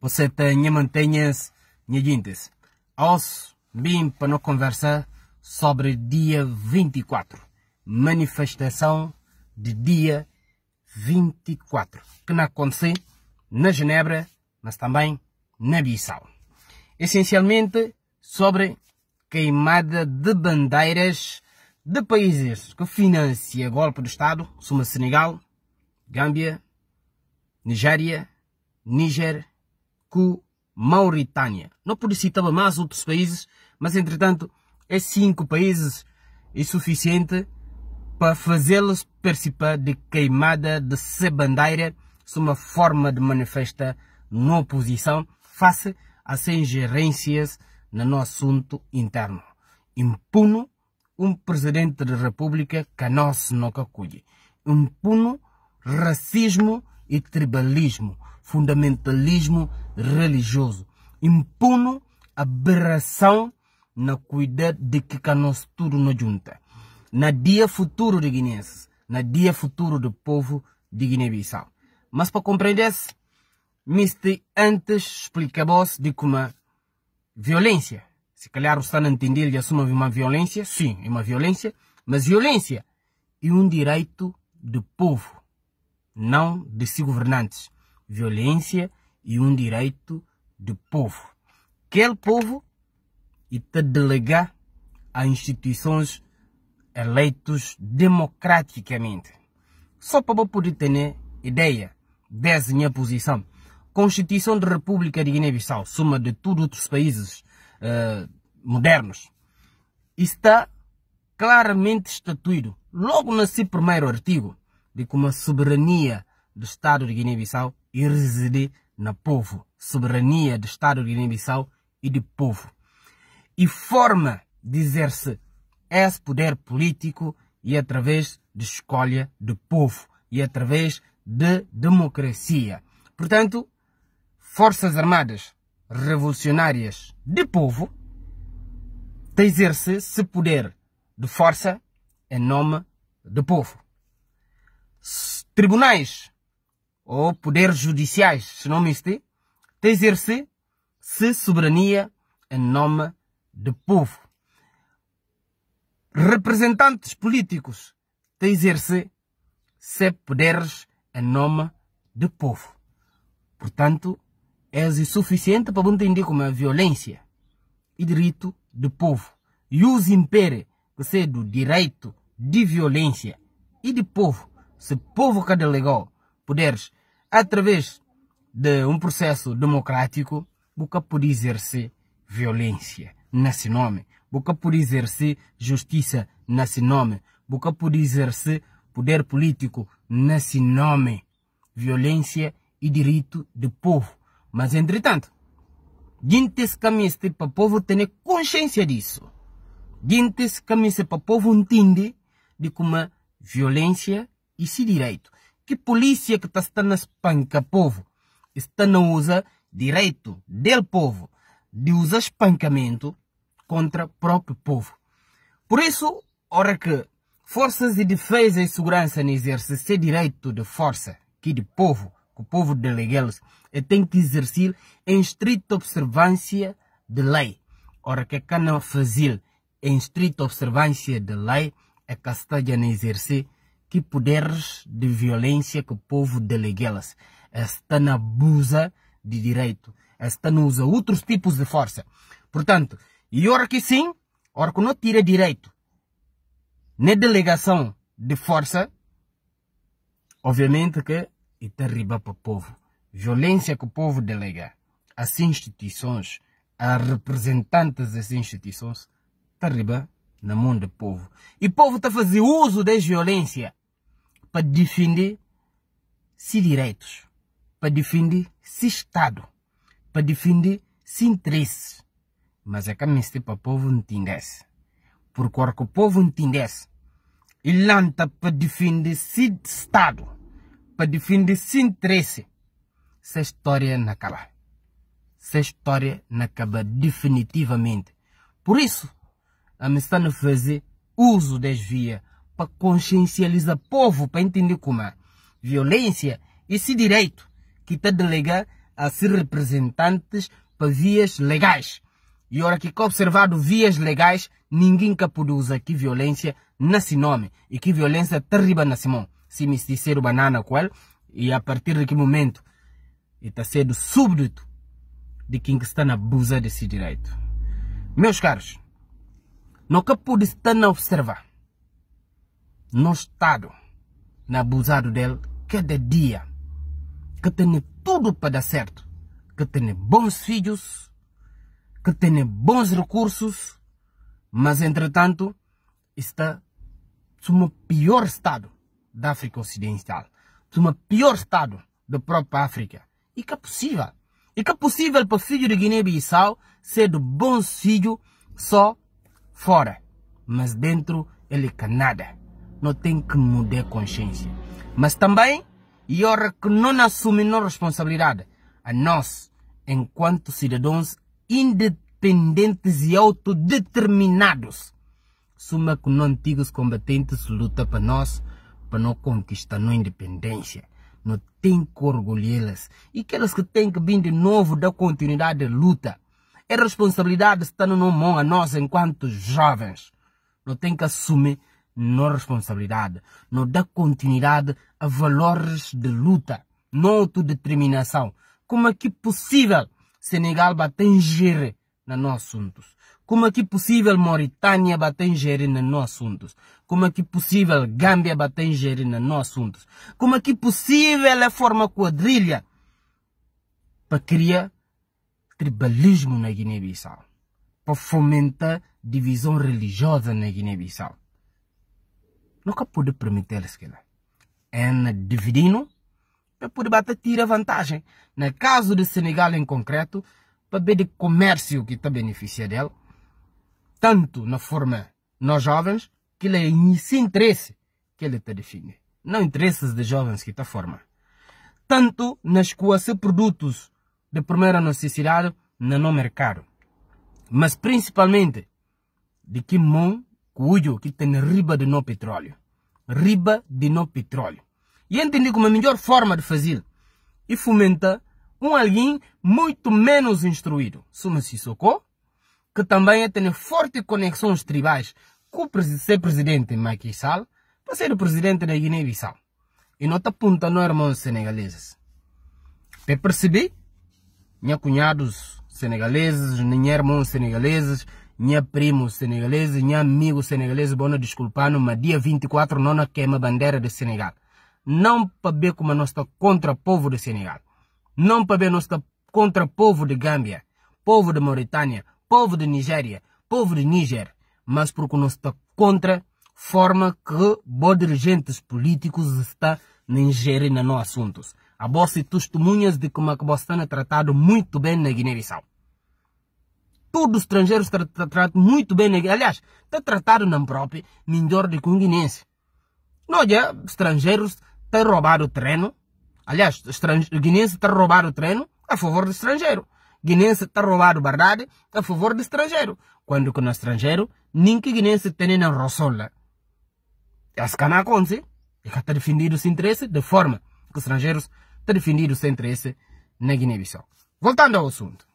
você tem mantenha-se, minha gente. Ouço, vim para nós conversar sobre dia 24, manifestação de dia 24, que não aconteceu na Genebra, mas também na Bissau. Essencialmente sobre queimada de bandeiras de países que financia golpe do Estado, suma Senegal, Gâmbia, Nigéria, Níger com Mauritânia. Não isso citar mais outros países, mas entretanto, é cinco países é suficiente para fazê-los participar de queimada de sebandeira, bandeira, é uma forma de manifesta na oposição face às gerências no nosso assunto interno. Impuno um presidente da República que a nós não acolhe. Impuno racismo e tribalismo, fundamentalismo religioso. Impuno aberração na cuidado de que a nosso tudo junta. Na dia futuro de Guiné-Bissau na dia futuro do povo de Guiné-Bissau. Mas para compreender-se, Mister antes explica vos de como violência. Se calhar o Estado entender já assume uma violência, sim, é uma violência, mas violência é um direito do povo, não de seus governantes. Violência e um direito do povo. Aquele povo e te delegar a instituições eleitos democraticamente. Só para poder ter né, ideia dessa minha posição. Constituição da República de Guiné-Bissau, soma de todos outros países uh, modernos, está claramente estatuído, logo nesse primeiro artigo, de que uma soberania do Estado de Guiné-Bissau e residir na povo, soberania do Estado de Guiné-Bissau e do povo. E forma de exercer esse poder político e através de escolha do povo e através de democracia. Portanto, forças armadas revolucionárias de povo exerce esse poder de força em nome do povo. Tribunais ou poderes judiciais, se não me este, de exercer se soberania em nome do povo. Representantes políticos de exercer se poderes em nome do povo. Portanto, é suficiente para entender como é a violência e direito do povo. E os impere que se do direito de violência e de povo, se povo cada legal, poderes através de um processo democrático, boca por exercer violência nesse nome, boca por exercer justiça nesse nome, boca por exercer poder político nesse nome, violência e direito do povo. Mas, entretanto, gente caminha para o povo ter consciência disso. Gente caminha para o povo entender de como violência e se direito. Que polícia que tá, está na espanca, é povo? Está não usa direito del povo de usar espancamento contra o próprio povo. Por isso, ora que forças de defesa e segurança não exercem seu direito de força, que de povo, que o povo delegá-los, eh, tem que exercer em estrita observância de lei. Ora que cá não fazil em estrita observância de lei, é que está exercer que poderes de violência que o povo deleguelas. Esta na abusa de direito. Esta não usa outros tipos de força. Portanto, e ora que sim, ora que não tira direito. Na delegação de força, obviamente que e riba para o povo. Violência que o povo delega às instituições, a representantes das instituições, está riba na mão do povo. E o povo está fazendo uso da violência para defender se direitos, para defender se Estado, para defender se interesses. Mas é que a ministra para o povo entendesse. Porque o povo entendesse. E está para defender se Estado, para defender se interesse. Essa história não acaba. Essa história não acaba definitivamente. Por isso, a não fazer uso das vias para consciencializar o povo para entender como é violência, esse direito que está delegado a ser representantes para vias legais. E ora que observado vias legais, ninguém que pode usar que violência nesse nome. E que violência terrível nesse mão. Se me disser o banana qual, e a partir de que momento está sendo súbdito de quem está na abusar desse direito. Meus caros, nunca pude estar a observar no Estado, na abusado dele, cada dia, que tem tudo para dar certo, que tem bons filhos, que tem bons recursos, mas entretanto está no pior estado da África Ocidental, no pior estado da própria África. E que é possível. E que é possível para o filho de Guiné-Bissau ser do bom filho só fora, mas dentro ele é nada não tem que mudar consciência. Mas também, e hora que não assume responsabilidade, a nós, enquanto cidadãos independentes e autodeterminados, suma que não antigos combatentes luta para nós, para não conquistar nossa independência. Não tem que orgulhá-las. E aquelas que têm que vir de novo da continuidade da luta. É responsabilidade no na mão a nós enquanto jovens. Não tem que assumir não responsabilidade, não dá continuidade a valores de luta, não autodeterminação. Como é que é possível Senegal bater ingere nos nossos assuntos? Como é que é possível Mauritânia bater ingere nos nossos assuntos? Como é que é possível Gâmbia bater ingere nos nossos assuntos? Como é que é possível a forma quadrilha para criar tribalismo na Guiné-Bissau? Para fomentar divisão religiosa na Guiné-Bissau? nunca pude permitir-se que É dividindo para poder bater tira vantagem. No caso do Senegal em concreto, para ver de comércio que está beneficia dele, tanto na forma nos jovens, que ele é esse interesse que ele está definindo. Não interesses de jovens que está forma. Tanto nas coação produtos de primeira necessidade no mercado. Mas principalmente de que mão cujo que tem riba de no petróleo. Riba de no petróleo. E entendi como a melhor forma de fazer e fomenta um alguém muito menos instruído, Suma socorro, que também é tem forte conexões tribais com o presidente Macky Sall, para ser o presidente da Guiné-Bissau. E nota apunta no irmãos senegaleses. Para perceber, minha cunhados senegaleses, minha irmãos senegaleses, minha primo senegalês, minha amigo senegalês, bom, desculpando, mas dia 24 não queima bandeira de Senegal. Não para ver como nós está contra o povo de Senegal. Não para ver nós está contra o povo de Gâmbia, povo de Mauritânia, povo de Nigéria, povo de Níger. Mas porque nós está contra forma que bons dirigentes políticos estão na ingerir nos nossos assuntos. Há boas testemunhas de como a é Cabo você está tratado muito bem na Guiné-Bissau. Todos os estrangeiros tratam tra tra muito bem. Aliás, está tratado não próprio, melhor do que um guinense. Não já, estrangeiros, têm roubado o treino. Aliás, o guinense está roubado o treino a favor do estrangeiro. Guinense está roubado verdade a favor do estrangeiro. Quando que no estrangeiro, nem que guinense tem na roçola. As é canaconse, e é que está defendido seu interesse de forma que os estrangeiros estão defendido seu interesse na Guiné-Bissau. Voltando ao assunto.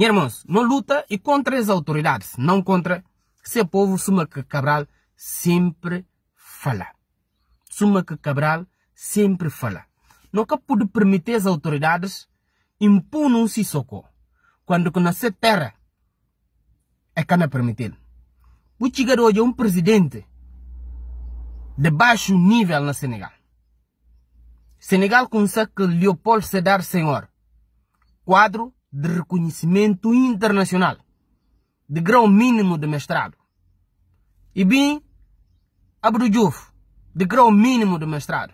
E, irmãos, não luta e contra as autoridades, não contra seu povo, Suma que Cabral sempre fala. Suma que Cabral sempre fala. Nunca pude permitir as autoridades impunam si socorro. Quando nascer terra, é que não é O Chigaro hoje é um presidente de baixo nível no Senegal. Senegal consegue Leopoldo Sedar Senhor, quadro de reconhecimento internacional, de grau mínimo de mestrado. E bem, Abdujuf, de grau mínimo de mestrado.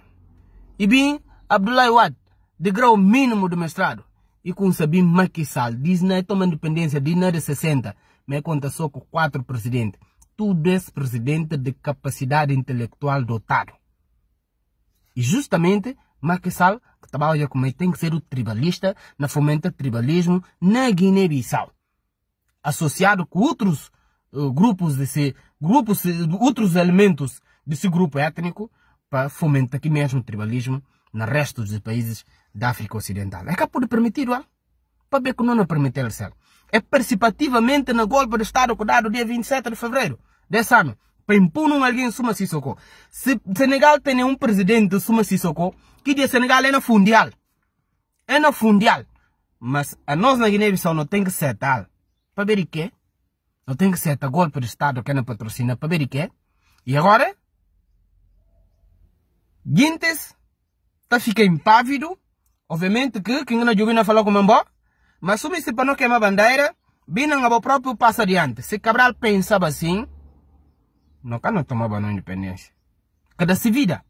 E bem, Abdullah Wad, de grau mínimo de mestrado. E com Sabim Maquissal, diz na toma independência, diz na de 60, mas conta só com quatro presidentes. Tudo esse presidente de capacidade intelectual dotado. E justamente Macky Sall, que trabalha tá com ele, tem que ser o tribalista, na fomenta tribalismo na Guiné-Bissau. Associado com outros uh, grupos, desse, grupos, eh, outros elementos desse grupo étnico, para fomentar aqui mesmo o tribalismo no resto dos países da África Ocidental. É capaz de permitir, olha? Para ver que não é permitir, É participativamente no golpe de Estado que dado dia 27 de fevereiro desse ano para impor um alguém Suma Sissoko. Se Senegal tem um presidente Suma Sissoko, que diz Senegal é na fundial. É na fundial. Mas a nós na Guiné-Bissau não tem que ser tal. Para ver o quê? Não tem que ser tal golpe de Estado que não patrocina. Para ver o quê? E agora? Guintes está ficando impávido. Obviamente que quem não jogou não falou com o Mas sumi-se para não queimar é bandeira, bem não é o próprio passo adiante. Se Cabral pensava assim, não tomava na independência. Cada se vida.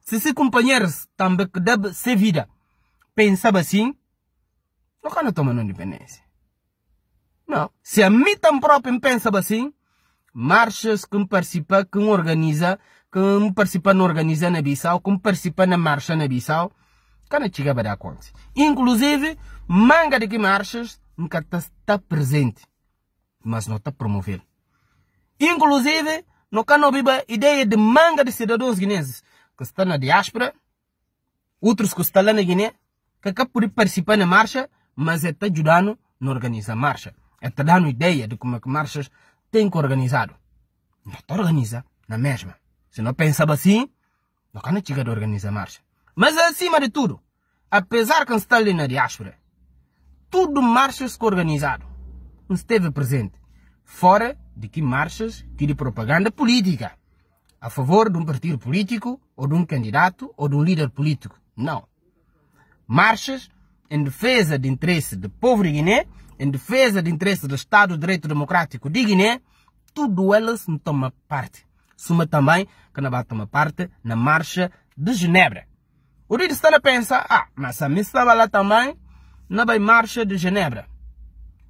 Se seus companheiros também que deve ser vida. Pensava assim. não tomava na independência. Não. Se a mim tão próprio pensava assim. Marchas que participa, que organiza, que participa na organiza na Bissau, que participa na marcha na Bissau. não chegava da conta. Inclusive, manga de que marchas nunca está presente, mas não está promovendo. Inclusive, no cano viva ideia de manga de cidadãos guineenses que estão na diáspora, outros que estão lá na Guiné, que acabam de participar na marcha, mas está é ajudando a organizar a marcha. Está é dando ideia de como é que marchas têm que organizar. Não está organizar na mesma. Se não pensava assim, não não chega de organizar a marcha. Mas acima de tudo, apesar que está ali na diáspora, tudo marchas que organizado esteve presente. Fora de que marchas, que de propaganda política a favor de um partido político ou de um candidato ou de um líder político. Não. Marchas em defesa de interesse do povo de Guiné, em defesa de interesse do Estado de Direito Democrático de Guiné, tudo elas não toma parte. Suma também que não vai tomar parte na marcha de Genebra. O líder está a pensar, ah, mas a mim estava lá também na marcha de Genebra.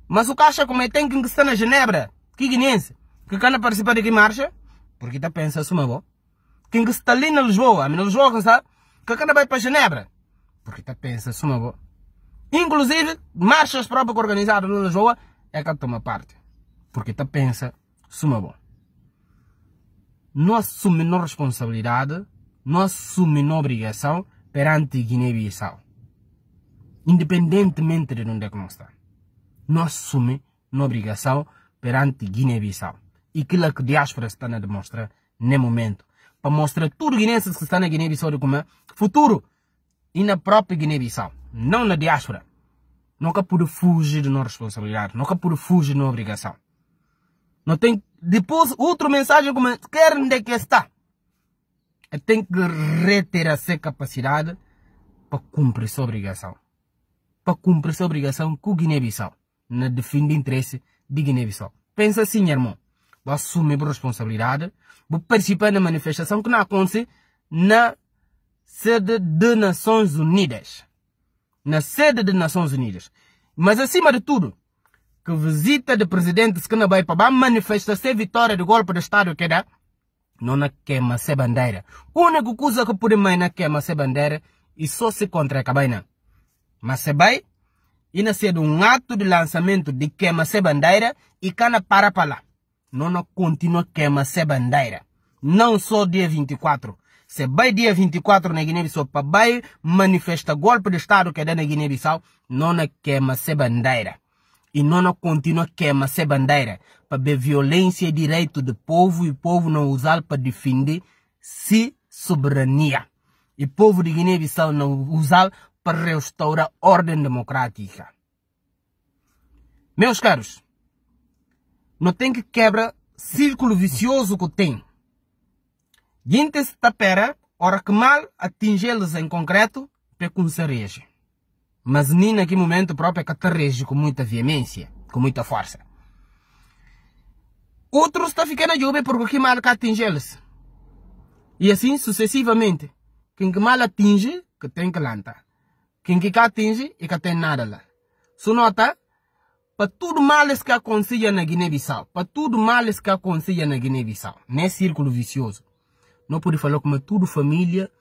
Mas o caixa como é que tem que estar na Genebra, que guinense que quer participar de que marcha, porque está pensando suma bom. Quem que está ali na Lisboa, a Lisboa, que sabe, que quer vai para Genebra, porque está pensando suma bom. Inclusive, marchas próprias organizadas na Lisboa é que toma parte, porque está pensando suma bom. Não assume não responsabilidade, não assume não obrigação perante Guiné-Bissau. Independentemente de onde é que nós estamos. Não assume não obrigação perante Guiné-Bissau. E aquilo que a diáspora está a demonstrar nesse momento. Para mostrar tudo guinenses que está na Guiné-Bissau de comer, futuro e na própria Guiné-Bissau, não na diáspora. Nunca pude fugir de nossa responsabilidade, nunca pude fugir de obrigação. Não tem depois outra mensagem como quer onde é que está. Eu tenho que reter a sua capacidade para cumprir sua obrigação. Para cumprir sua obrigação com Guiné-Bissau, na defesa de interesse de Guiné-Bissau. Pensa assim, irmão. Vou assumir a responsabilidade. Vou participar na manifestação que não acontece na sede de Nações Unidas. Na sede de Nações Unidas. Mas acima de tudo, que visita de presidente vai para manifestar-se vitória do golpe do Estado que dá, não na queima se bandeira. A única coisa que pode mais na queima bandeira e só se contra a cabaina. Mas se vai, ina sendo um ato de lançamento de queima se bandeira e cana para para lá. Não continua queima se bandeira. Não só dia 24. Se vai dia 24 na Guiné-Bissau para vai manifesta golpe de Estado que é na Guiné-Bissau, não queima se bandeira. E não continua queima se bandeira para ver violência e direito do povo e povo não usar para defender se soberania. E povo de Guiné-Bissau não usar para restaurar a ordem democrática. Meus caros, não tem que quebra círculo vicioso que tem. Gente está tapera, hora que mal atingi los em concreto, pecuncereja. Mas nem naquele momento próprio que aterreja com muita veemência, com muita força. Outros está ficando de UB porque que mal atingi los E assim sucessivamente. Quem que mal atinge, que tem que lantar. Quem que atinge e que tem nada lá. Só nota, para tudo males que aconselha na Guiné-Bissau, para tudo males que aconselha na Guiné-Bissau, é círculo vicioso. Não pode falar como tudo família,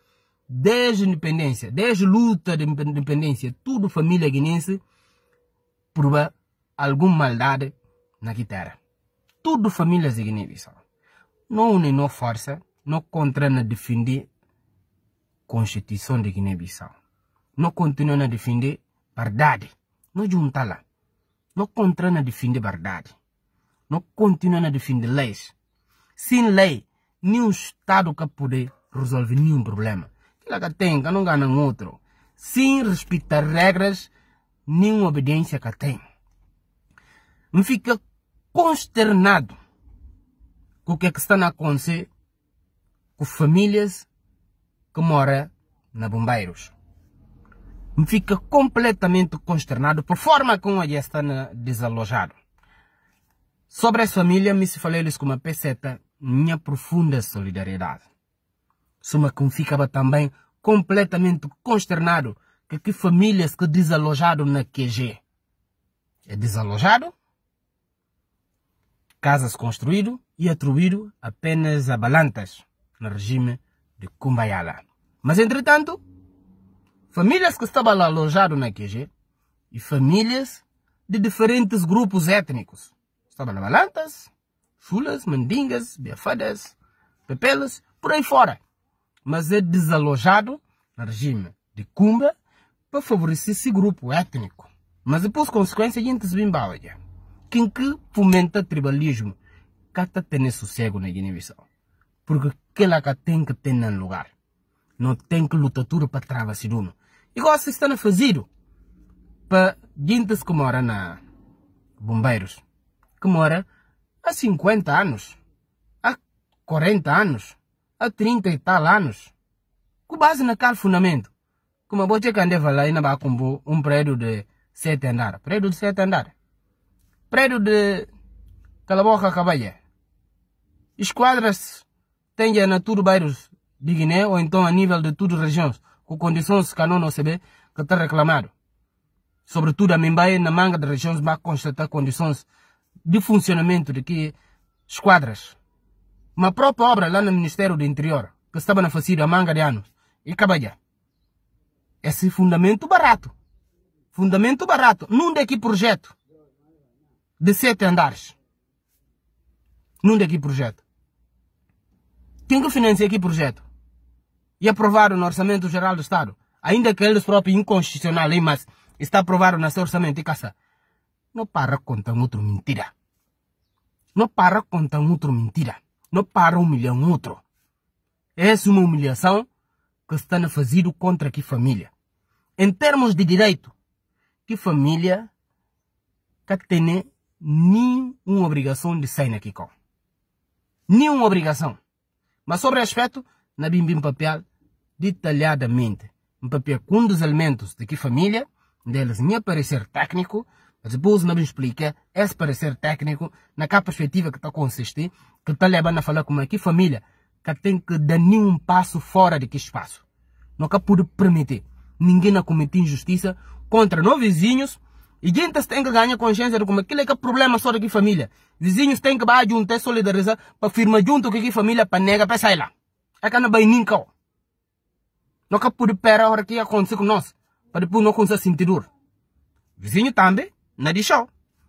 desde a independência, desde a luta de independência, tudo família guinense, prova alguma maldade na guitarra. Tudo famílias de Guiné-Bissau. Não une não força, não contra na defender a Constituição de Guiné-Bissau não continuam a defender verdade. não juntam lá. Não contrana a defender verdade. não continuam a defender leis. Sem lei, nenhum Estado que poder resolver nenhum problema. Aquilo que tem, que não ganha um outro. Sem respeitar regras, nenhuma obediência que tem. Me fica consternado com o que, é que está a acontecer com famílias que moram na Bombeiros fica completamente consternado por forma como ele está desalojado. Sobre as família, me se falei com uma peseta, minha profunda solidariedade. Suma que ficava também completamente consternado que que famílias que desalojado na QG. É desalojado, casas construído e atribuído apenas a no regime de Kumbayala. Mas, entretanto, Famílias que estavam alojadas na QG e famílias de diferentes grupos étnicos. Estavam balantas, chulas, mandingas, biafadas, pepelas, por aí fora. Mas é desalojado no regime de Cumba para favorecer esse grupo étnico. Mas depois, consequência, a gente se bimbala. Quem que fomenta tribalismo? Cata tá tem sossego na Guiné-Bissau. Porque aquela que tem que ter no lugar. Não tem que lutar para travar-se de e agora vocês estão a fazer para gente que mora na Bombeiros, que mora há 50 anos, há 40 anos, há 30 e tal anos, com base naquele fundamento. Como eu vou te andava lá e na Bacumbu, um prédio de sete andares. Prédio de sete andares. Prédio de Calaboca Cabalha. Esquadras têm na tudo bairros de Guiné ou então a nível de tudo regiões com condições que não recebe que está reclamado. Sobretudo a Mimbaia na manga de regiões vai constatar condições de funcionamento de que esquadras. Uma própria obra lá no Ministério do Interior, que estava na facida a manga de anos, e cabalha. Esse fundamento barato. Fundamento barato. Num daqui projeto. De sete andares. Num daqui projeto. Quem que financia aqui projeto? e aprovado no Orçamento Geral do Estado, ainda que eles próprios inconstitucional, mas está aprovado nesse orçamento e caça. Não para contar outra mentira. Não para contar outra mentira. Não para humilhar um outro. Essa é uma humilhação que está fazendo contra que família. Em termos de direito, que família que tem nenhuma obrigação de sair aqui com. Nenhuma obrigação. Mas sobre o aspecto na bimbi um papel detalhadamente. Um papel com um dos elementos de que família, deles nem parecer técnico, mas depois não me explica esse parecer técnico, naquela perspectiva que está consistir, que está levando a falar como é que família, que tem que dar nenhum passo fora de que espaço. Nunca pude permitir ninguém a cometer injustiça contra não vizinhos, e gente tem que ganhar consciência de como aquilo é, é que é problema só daqui família. Vizinhos têm que baixar juntos solidarizar, para firmar junto que aqui família, para negar para sair lá. Ekana bay não Noka pude pera hora que aconteceu com nós. Para depois não conseguir dor Vizinho também, na de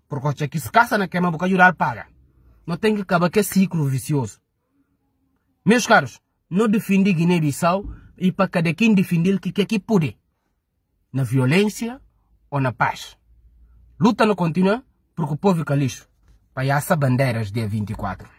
Porque tinha que escassa na queima porque jurar paga. Não tem que acabar que ciclo vicioso. Meus caros, não defendi Guiné-Bissau e para cada quem defender o que quer que pude. Na violência ou na paz. Luta não continua porque o povo fica lixo. Palhaça bandeiras dia 24.